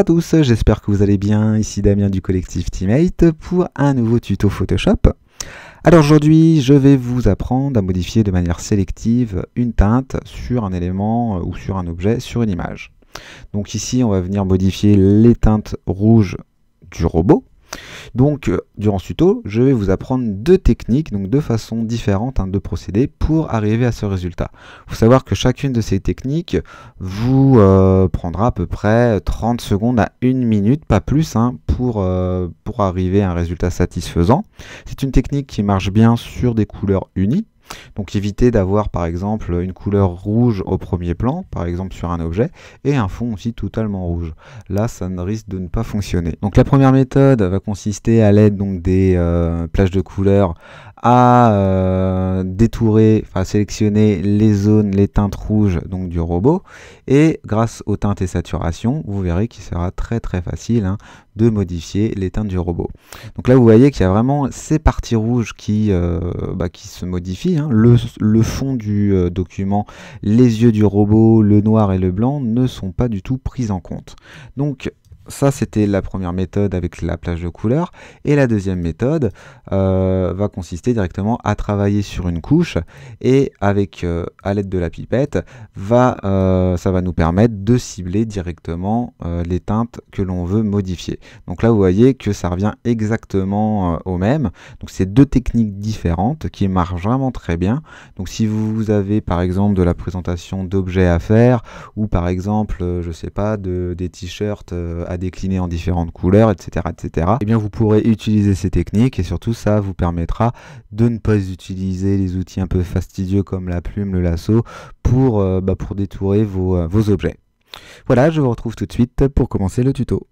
à tous, j'espère que vous allez bien, ici Damien du collectif Teammate pour un nouveau tuto Photoshop. Alors aujourd'hui je vais vous apprendre à modifier de manière sélective une teinte sur un élément euh, ou sur un objet, sur une image. Donc ici on va venir modifier les teintes rouges du robot. Donc, euh, durant ce tuto, je vais vous apprendre deux techniques, donc deux façons différentes hein, de procéder pour arriver à ce résultat. Il faut savoir que chacune de ces techniques vous euh, prendra à peu près 30 secondes à une minute, pas plus, hein, pour, euh, pour arriver à un résultat satisfaisant. C'est une technique qui marche bien sur des couleurs unies, donc éviter d'avoir par exemple une couleur rouge au premier plan, par exemple sur un objet, et un fond aussi totalement rouge. Là, ça ne risque de ne pas fonctionner. Donc la première méthode va consister à l'aide donc des euh, plages de couleurs à euh, détourer, enfin sélectionner les zones, les teintes rouges donc du robot. Et grâce aux teintes et saturations, vous verrez qu'il sera très très facile hein, de modifier les teintes du robot. Donc là vous voyez qu'il y a vraiment ces parties rouges qui, euh, bah, qui se modifient. Hein. Le, fond du euh, document, les yeux du robot, le noir et le blanc ne sont pas du tout pris en compte. Donc ça, c'était la première méthode avec la plage de couleurs. Et la deuxième méthode euh, va consister directement à travailler sur une couche et avec euh, à l'aide de la pipette, va, euh, ça va nous permettre de cibler directement les teintes que l'on veut modifier. Donc là, vous voyez que ça revient exactement au même. Donc c'est deux techniques différentes qui marchent vraiment très bien. Donc si vous avez par exemple de la présentation d'objets à faire ou par exemple, je sais pas, de, des t-shirts à décliné en différentes couleurs, etc., etc. Et eh bien vous pourrez utiliser ces techniques et surtout ça vous permettra de ne pas utiliser les outils un peu fastidieux comme la plume, le lasso pour, euh, bah, pour détourer euh, vos objets. Voilà, je vous retrouve tout de suite pour commencer le tuto.